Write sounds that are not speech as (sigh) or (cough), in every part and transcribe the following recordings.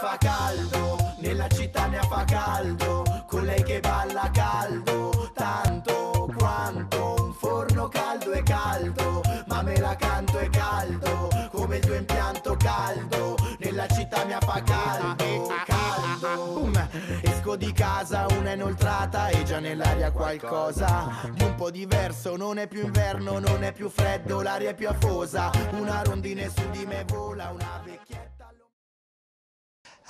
fa caldo, nella città ne fa caldo, con lei che balla caldo, tanto quanto un forno caldo è caldo, ma me la canto è caldo, come il tuo impianto caldo, nella città mia fa caldo, caldo. Esco di casa, una inoltrata e già nell'aria qualcosa di un po' diverso, non è più inverno, non è più freddo, l'aria è più afosa, una rondine su di me vola, una vecchietta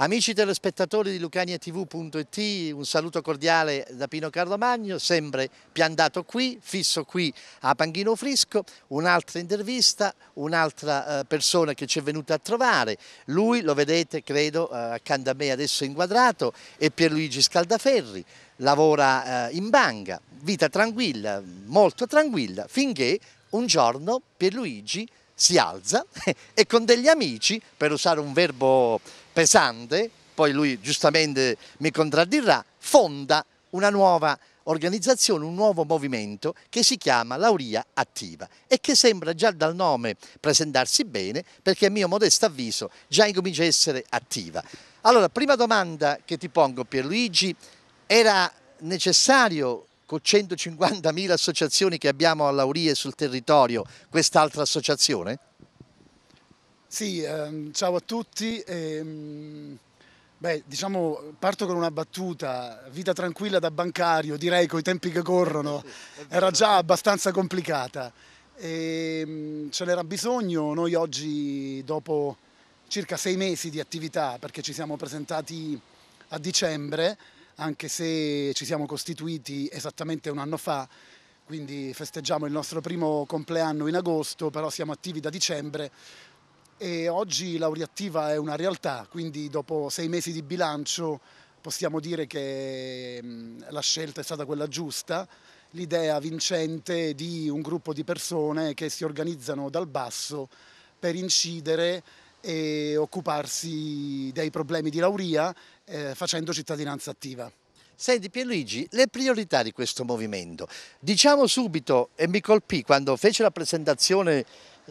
Amici telespettatori di lucaniatv.it, un saluto cordiale da Pino Carlomagno, sempre piantato qui, fisso qui a Panghino Frisco, un'altra intervista, un'altra eh, persona che ci è venuta a trovare. Lui, lo vedete, credo, eh, accanto a me adesso inquadrato, è Pierluigi Scaldaferri, lavora eh, in banca, vita tranquilla, molto tranquilla, finché un giorno Pierluigi si alza (laughs) e con degli amici, per usare un verbo pesante, poi lui giustamente mi contraddirà, fonda una nuova organizzazione, un nuovo movimento che si chiama Lauria Attiva e che sembra già dal nome presentarsi bene perché a mio modesto avviso già incomincia a essere attiva. Allora, prima domanda che ti pongo Pierluigi, era necessario con ecco, 150.000 associazioni che abbiamo a Laurie sul territorio, quest'altra associazione? Sì, ehm, ciao a tutti. Ehm, beh, diciamo, parto con una battuta, vita tranquilla da bancario, direi coi tempi che corrono, era già abbastanza complicata. E, ehm, ce n'era bisogno, noi oggi dopo circa sei mesi di attività, perché ci siamo presentati a dicembre, anche se ci siamo costituiti esattamente un anno fa, quindi festeggiamo il nostro primo compleanno in agosto, però siamo attivi da dicembre e oggi Laureattiva è una realtà, quindi dopo sei mesi di bilancio possiamo dire che la scelta è stata quella giusta, l'idea vincente di un gruppo di persone che si organizzano dal basso per incidere e occuparsi dei problemi di Lauria eh, facendo cittadinanza attiva. Senti Pierluigi, le priorità di questo movimento, diciamo subito, e mi colpì quando fece la presentazione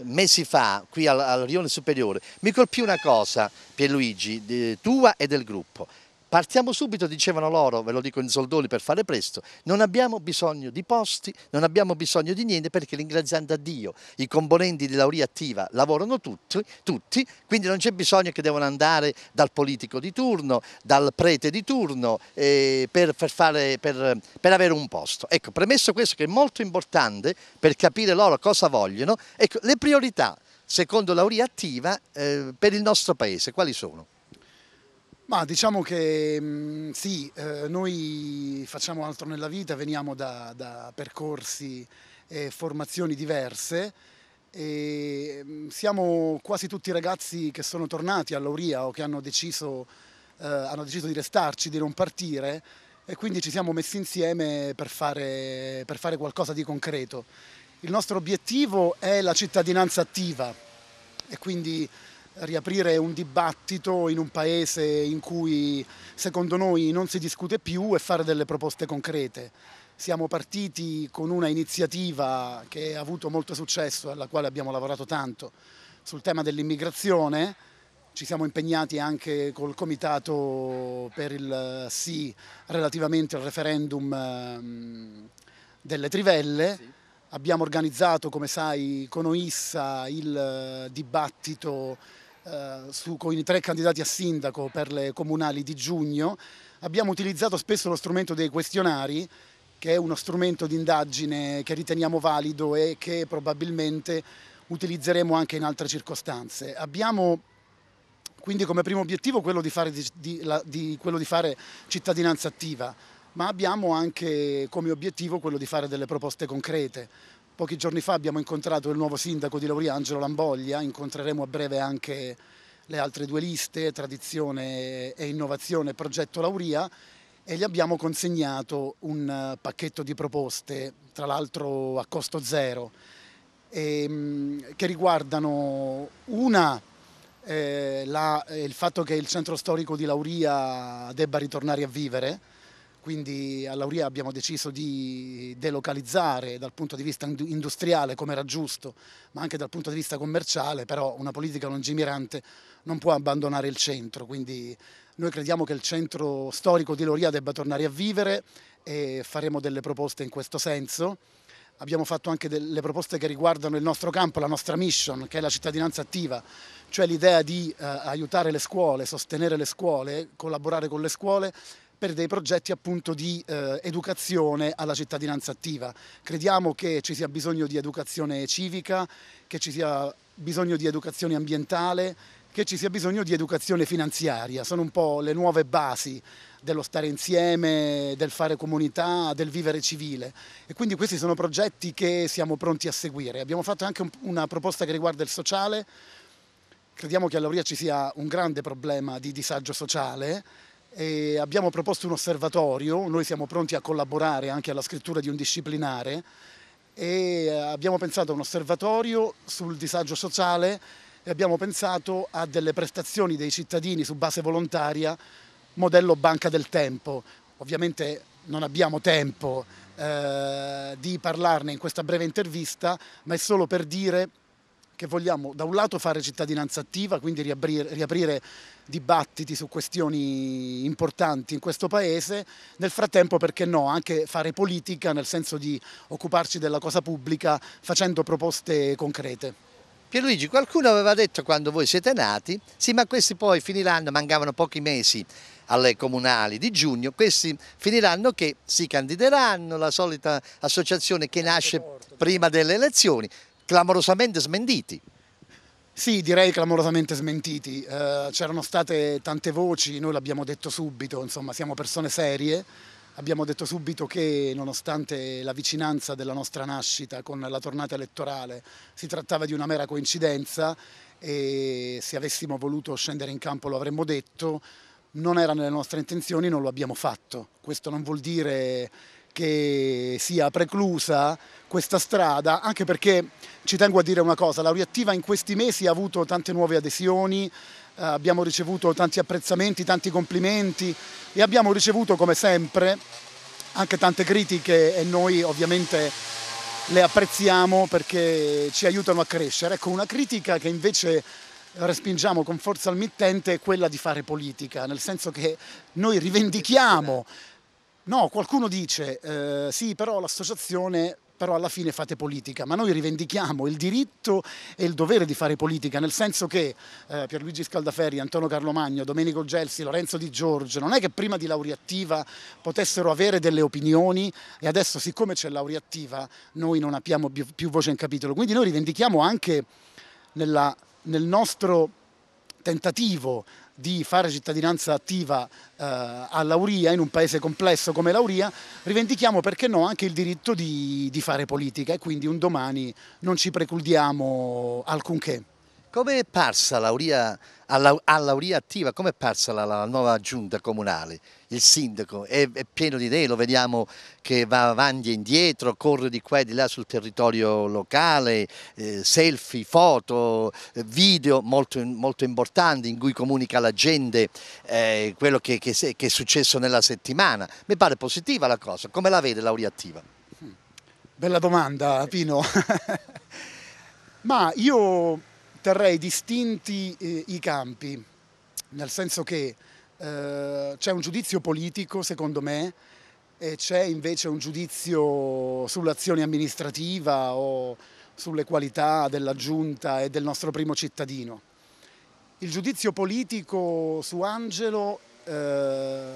mesi fa qui al, al Rione Superiore, mi colpì una cosa Pierluigi, di, tua e del gruppo, Partiamo subito, dicevano loro, ve lo dico in soldoni per fare presto, non abbiamo bisogno di posti, non abbiamo bisogno di niente perché ringraziando a Dio i componenti di laurea attiva lavorano tutti, tutti quindi non c'è bisogno che devono andare dal politico di turno, dal prete di turno eh, per, per, fare, per, per, avere un posto. Ecco, premesso questo che è molto importante per capire loro cosa vogliono, ecco, le priorità secondo laurea attiva eh, per il nostro paese quali sono? Ma diciamo che mm, sì, eh, noi facciamo altro nella vita, veniamo da, da percorsi e formazioni diverse e mm, siamo quasi tutti ragazzi che sono tornati all'Auria o che hanno deciso, eh, hanno deciso, di restarci, di non partire e quindi ci siamo messi insieme per fare, per fare qualcosa di concreto. Il nostro obiettivo è la cittadinanza attiva e quindi riaprire un dibattito in un paese in cui secondo noi non si discute più e fare delle proposte concrete. Siamo partiti con una iniziativa che ha avuto molto successo, alla quale abbiamo lavorato tanto, sul tema dell'immigrazione. Ci siamo impegnati anche col comitato per il sì relativamente al referendum ehm, delle trivelle. Abbiamo organizzato, come sai, con Oissa il dibattito eh, su, con i tre candidati a sindaco per le comunali di giugno, abbiamo utilizzato spesso lo strumento dei questionari che è uno strumento di indagine che riteniamo valido e che probabilmente utilizzeremo anche in altre circostanze. Abbiamo quindi come primo obiettivo quello di fare, di, di, la, quello di fare cittadinanza attiva, ma abbiamo anche come obiettivo quello di fare delle proposte concrete, Pochi giorni fa abbiamo incontrato il nuovo sindaco di Lauriangelo Lamboglia, incontreremo a breve anche le altre due liste, Tradizione e Innovazione, Progetto Lauria, e gli abbiamo consegnato un eh, pacchetto di proposte, tra l'altro a costo zero, ehm, che riguardano una eh, la, eh, il fatto che il centro storico di Lauria debba ritornare a vivere, quindi a Lauria abbiamo deciso di delocalizzare dal punto di vista industriale come era giusto, ma anche dal punto di vista commerciale, però una politica lungimirante non può abbandonare il centro, quindi noi crediamo che il centro storico di Lauria debba tornare a vivere e faremo delle proposte in questo senso. Abbiamo fatto anche delle proposte che riguardano il nostro campo, la nostra mission, che è la cittadinanza attiva, cioè l'idea di eh, aiutare le scuole, sostenere le scuole, collaborare con le scuole per dei progetti appunto di eh, educazione alla cittadinanza attiva. Crediamo che ci sia bisogno di educazione civica, che ci sia bisogno di educazione ambientale, che ci sia bisogno di educazione finanziaria. Sono un po' le nuove basi dello stare insieme, del fare comunità, del vivere civile. E quindi questi sono progetti che siamo pronti a seguire. Abbiamo fatto anche una proposta che riguarda il sociale. Crediamo che a Lauria ci sia un grande problema di disagio sociale abbiamo proposto un osservatorio, noi siamo pronti a collaborare anche alla scrittura di un disciplinare e eh, abbiamo pensato a un osservatorio sul disagio sociale e abbiamo pensato a delle prestazioni dei cittadini su base volontaria, modello banca del tempo. Ovviamente non abbiamo tempo eh, di parlarne in questa breve intervista, ma è solo per dire che vogliamo da un lato fare cittadinanza attiva, quindi riaprire, riaprire, dibattiti su questioni importanti in questo Paese, nel frattempo perché no, anche fare politica nel senso di occuparci della cosa pubblica facendo proposte concrete. Pierluigi, qualcuno aveva detto quando voi siete nati, sì ma questi poi finiranno, mancavano pochi mesi alle comunali di giugno, questi finiranno che si candideranno, la solita associazione che nasce prima delle elezioni, clamorosamente smentiti. Sì, direi clamorosamente smentiti. Eh, c'erano state tante voci, noi l'abbiamo detto subito, insomma siamo persone serie, abbiamo detto subito che nonostante la vicinanza della nostra nascita con la tornata elettorale si trattava di una mera coincidenza e se avessimo voluto scendere in campo lo avremmo detto, non era nelle nostre intenzioni, non lo abbiamo fatto. Questo non vuol dire che sia preclusa questa strada, anche perché ci tengo a dire una cosa, la Riattiva in questi mesi ha avuto tante nuove adesioni, eh, abbiamo ricevuto tanti apprezzamenti, tanti complimenti e abbiamo ricevuto come sempre anche tante critiche e noi ovviamente le apprezziamo perché ci aiutano a crescere. Ecco, una critica che invece respingiamo con forza al mittente è quella di fare politica, nel senso che noi rivendichiamo No, qualcuno dice eh, sì, però l'associazione però alla fine fate politica, ma noi rivendichiamo il diritto e il dovere di fare politica, nel senso che eh, Pierluigi Scaldaferri, Antonio Carlo Magno, Domenico Gelsi, Lorenzo Di Giorgio, non è che prima di laureattiva potessero avere delle opinioni e adesso siccome c'è laureattiva noi non abbiamo più, più voce in capitolo, quindi noi rivendichiamo anche nella, nel nostro tentativo di fare cittadinanza attiva eh, a Lauria, in un paese complesso come Lauria, rivendichiamo perché no anche il diritto di, di fare politica e quindi un domani non ci precludiamo alcunché. Come è parsa l'auria, alla, all'auria attiva, come è parsa la, la, nuova giunta comunale? Il sindaco è, è, pieno di idee, lo vediamo che va avanti e indietro, corre di qua e di là sul territorio locale, eh, selfie, foto, eh, video molto, molto, importanti in cui comunica alla gente eh, quello che, che, che, è successo nella settimana. Mi pare positiva la cosa, come la vede l'auria attiva? Bella domanda Pino, (laughs) ma io terrei distinti eh, i campi, nel senso che eh, c'è un giudizio politico, secondo me, e c'è invece un giudizio sull'azione amministrativa o sulle qualità della giunta e del nostro primo cittadino. Il giudizio politico su Angelo eh,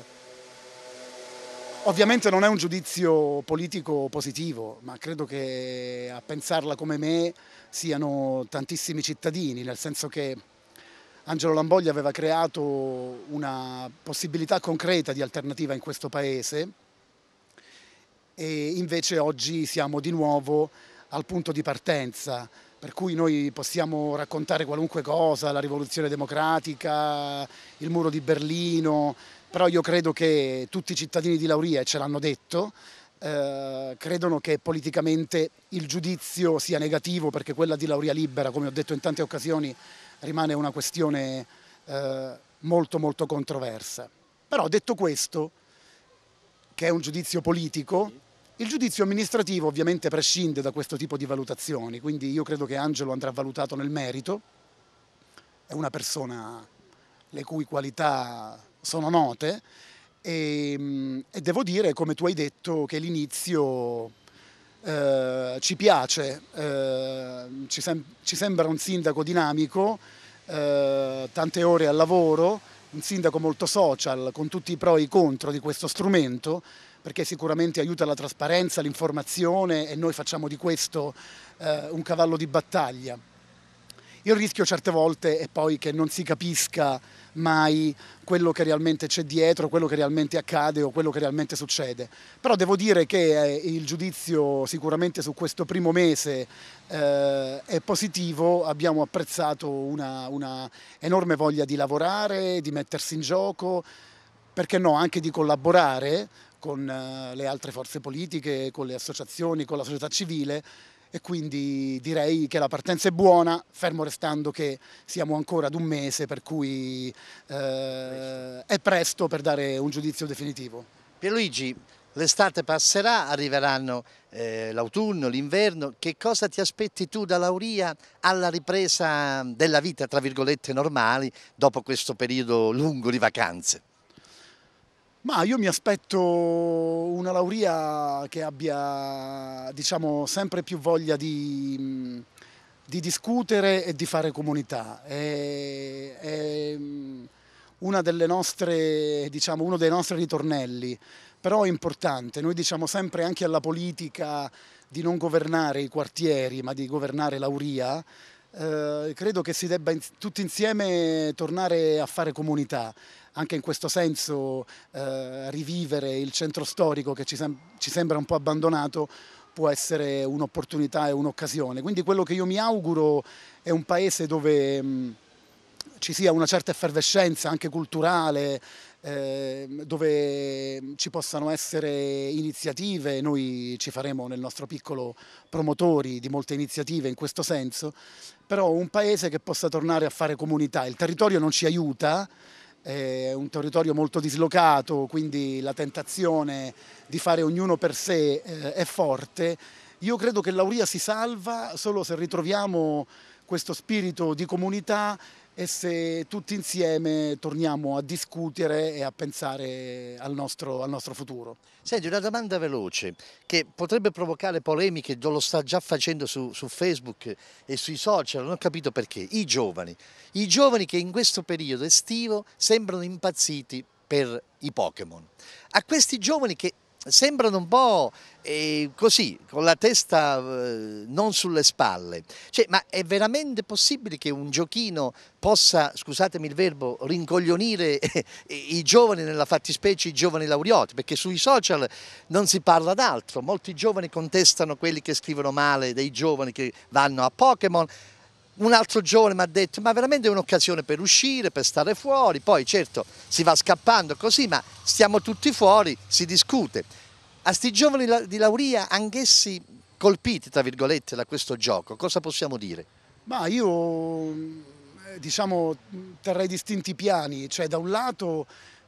Ovviamente non è un giudizio politico positivo, ma credo che a pensarla come me siano tantissimi cittadini, nel senso che Angelo Lamboglia aveva creato una possibilità concreta di alternativa in questo paese e invece oggi siamo di nuovo al punto di partenza, per cui noi possiamo raccontare qualunque cosa, la rivoluzione democratica, il muro di Berlino, però io credo che tutti i cittadini di Lauria, e ce l'hanno detto, eh, credono che politicamente il giudizio sia negativo perché quella di Lauria Libera, come ho detto in tante occasioni, rimane una questione eh, molto molto controversa. Però detto questo, che è un giudizio politico, il giudizio amministrativo ovviamente prescinde da questo tipo di valutazioni, quindi io credo che Angelo andrà valutato nel merito, è una persona le cui qualità sono note e, ehm, e devo dire, come tu hai detto, che l'inizio eh, ci piace, eh, ci, sem- ci, sembra un sindaco dinamico, eh, tante ore al lavoro, un sindaco molto social, con tutti i pro e i contro di questo strumento, perché sicuramente aiuta la trasparenza, l'informazione e noi facciamo di questo eh, un cavallo di battaglia. Il rischio certe volte è poi che non si capisca mai quello che realmente c'è dietro, quello che realmente accade o quello che realmente succede. Però devo dire che eh, il giudizio sicuramente su questo primo mese eh, è positivo, abbiamo apprezzato una, una enorme voglia di lavorare, di mettersi in gioco, perché no, anche di collaborare con eh, le altre forze politiche, con le associazioni, con la società civile e quindi direi che la partenza è buona, fermo restando che siamo ancora ad un mese, per cui eh, è presto per dare un giudizio definitivo. Pierluigi, l'estate passerà, arriveranno eh, l'autunno, l'inverno, che cosa ti aspetti tu da Lauria alla ripresa della vita, tra virgolette, normali, dopo questo periodo lungo di vacanze? Ma io mi aspetto una Lauria che abbia diciamo, sempre più voglia di, mm, di, discutere e di fare comunità. È, è mm, nostre, diciamo, uno dei nostri ritornelli, però è importante. Noi diciamo sempre anche alla politica di non governare i quartieri, ma di governare Lauria. Eh, credo che si debba in, tutti insieme tornare a fare comunità anche in questo senso eh, rivivere il centro storico che ci, sem ci sembra un po' abbandonato può essere un'opportunità e un'occasione. Quindi quello che io mi auguro è un paese dove mh, mm, ci sia una certa effervescenza anche culturale, eh, dove ci possano essere iniziative, noi ci faremo nel nostro piccolo promotori di molte iniziative in questo senso, però un paese che possa tornare a fare comunità. Il territorio non ci aiuta, è un territorio molto dislocato, quindi la tentazione di fare ognuno per sé eh, è forte. Io credo che l'Auria si salva solo se ritroviamo questo spirito di comunità e se tutti insieme torniamo a discutere e a pensare al nostro, al nostro, futuro. Senti, una domanda veloce che potrebbe provocare polemiche, lo sta già facendo su, su Facebook e sui social, non ho capito perché, i giovani, i giovani che in questo periodo estivo sembrano impazziti per i Pokémon. A questi giovani che sembrano un po' eh, così, con la testa eh, non sulle spalle. Cioè, ma è veramente possibile che un giochino possa, scusatemi il verbo, rincoglionire eh, i giovani, nella fattispecie i giovani laureati? Perché sui social non si parla d'altro, molti giovani contestano quelli che scrivono male dei giovani che vanno a Pokémon, un altro giovane mi ha detto ma veramente è un'occasione per uscire, per stare fuori, poi certo si va scappando così ma stiamo tutti fuori, si discute. A sti giovani di Lauria, anch'essi colpiti tra virgolette da questo gioco, cosa possiamo dire? Ma io eh, diciamo terrei distinti piani, cioè da un lato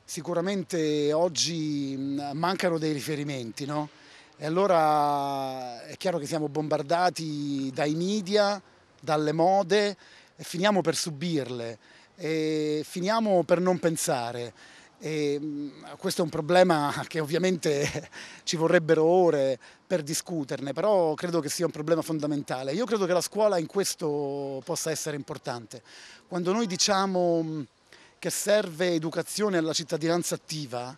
sicuramente oggi mancano dei riferimenti no? e allora è chiaro che siamo bombardati dai media, dalle mode e finiamo per subirle e finiamo per non pensare. E mm, questo è un problema (laughs) che ovviamente (laughs) ci vorrebbero ore per discuterne, però credo che sia un problema fondamentale. Io credo che la scuola in questo possa essere importante. Quando noi diciamo mm, che serve educazione alla cittadinanza attiva,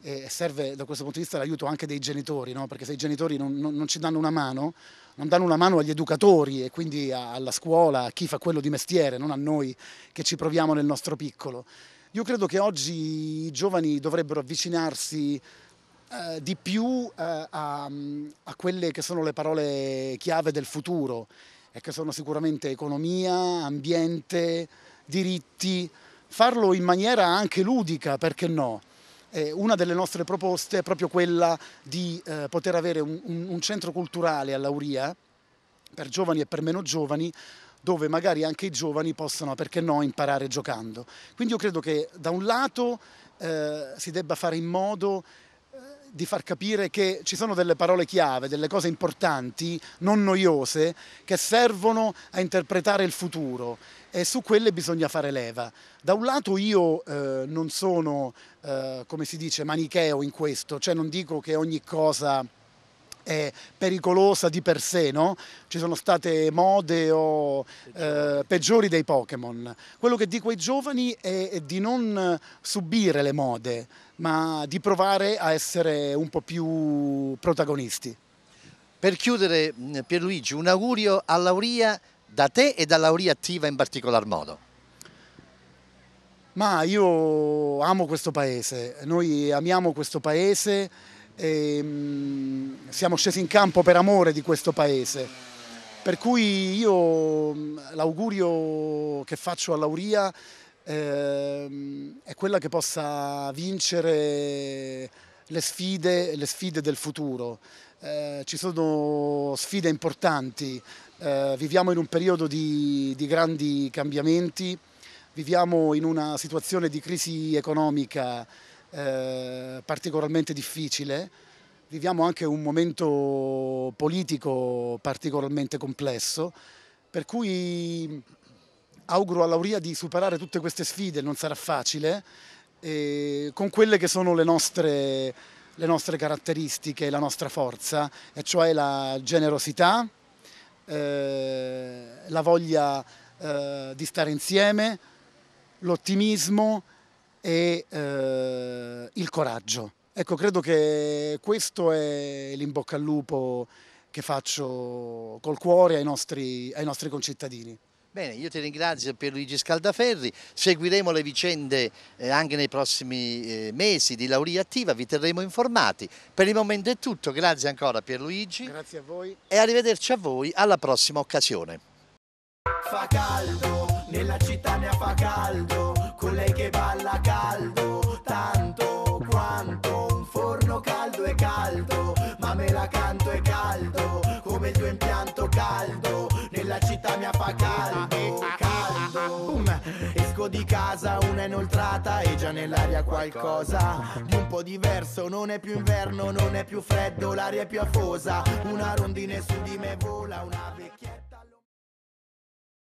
e serve da questo punto di vista l'aiuto anche dei genitori, no? perché se i genitori non, non, non, ci danno una mano, non danno una mano agli educatori e quindi alla scuola, a chi fa quello di mestiere, non a noi che ci proviamo nel nostro piccolo. Io credo che oggi i giovani dovrebbero avvicinarsi eh, di più eh, a, a quelle che sono le parole chiave del futuro e che sono sicuramente economia, ambiente, diritti, farlo in maniera anche ludica, perché no? eh, una delle nostre proposte è proprio quella di eh, poter avere un, un, un, centro culturale a Lauria per giovani e per meno giovani dove magari anche i giovani possano, perché no, imparare giocando. Quindi io credo che da un lato eh, si debba fare in modo eh, di far capire che ci sono delle parole chiave, delle cose importanti, non noiose, che servono a interpretare il futuro e su quelle bisogna fare leva. Da un lato io eh, non sono, eh, come si dice, manicheo in questo, cioè non dico che ogni cosa è pericolosa di per sé, no? Ci sono state mode o, eh, peggiori dei Pokémon. Quello che dico ai giovani è, di non subire le mode, ma di provare a essere un po' più protagonisti. Per chiudere, mm, Pierluigi, un augurio a Lauria da te e dall'Auria Attiva in particolar modo? Ma io amo questo paese, noi amiamo questo paese, e ehm, siamo scesi in campo per amore di questo paese, per cui io mm, l'augurio che faccio all'Auria eh, è quella che possa vincere le sfide, le sfide del futuro. Eh, ci sono sfide importanti, eh, viviamo in un periodo di, di grandi cambiamenti, viviamo in una situazione di crisi economica eh, particolarmente difficile, viviamo anche un momento politico particolarmente complesso, per cui auguro a Lauria di superare tutte queste sfide, non sarà facile, eh, con quelle che sono le nostre, le nostre caratteristiche, la nostra forza, e cioè la generosità, eh, la voglia eh, di stare insieme, l'ottimismo e eh, il coraggio. Ecco, credo che questo è l'imbocca al lupo che faccio col cuore ai nostri, ai nostri concittadini. Bene, io ti ringrazio Pierluigi Scaldaferri, seguiremo le vicende eh, anche nei prossimi eh, mesi di Lauria Attiva, vi terremo informati. Per il momento è tutto, grazie ancora Pierluigi. Grazie a voi. E arrivederci a voi alla prossima occasione. Fa caldo, nella città ne fa caldo, con lei che balla caldo, tanto quanto un forno caldo e caldo, ma me la canto è caldo, come il tuo impianto caldo la città mi fa caldo, caldo Boom. Esco di casa, una inoltrata e già nell'aria qualcosa un po' diverso, non è più inverno, non è più freddo, l'aria è più afosa Una rondine su di me vola, una vecchietta